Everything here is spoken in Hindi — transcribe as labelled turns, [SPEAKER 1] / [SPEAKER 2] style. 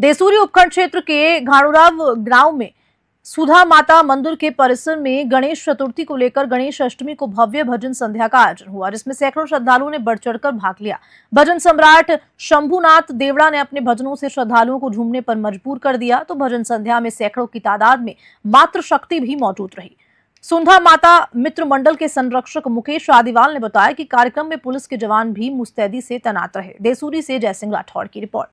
[SPEAKER 1] देसूरी उपखंड क्षेत्र के घाणुराव गांव में सुधा माता मंदिर के परिसर में गणेश चतुर्थी को लेकर गणेश अष्टमी को भव्य भजन संध्या का आयोजन हुआ जिसमें सैकड़ों श्रद्धालुओं ने बढ़ चढ़कर भाग लिया भजन सम्राट शंभुनाथ देवड़ा ने अपने भजनों से श्रद्धालुओं को झूमने पर मजबूर कर दिया तो भजन संध्या में सैकड़ों की तादाद में मात्र शक्ति भी मौजूद रही सुंधा माता मित्र मंडल के संरक्षक मुकेश आदिवाल ने बताया कि कार्यक्रम में पुलिस के जवान भी मुस्तैदी से तैनात रहे देसूरी से जयसिंह राठौड़ की रिपोर्ट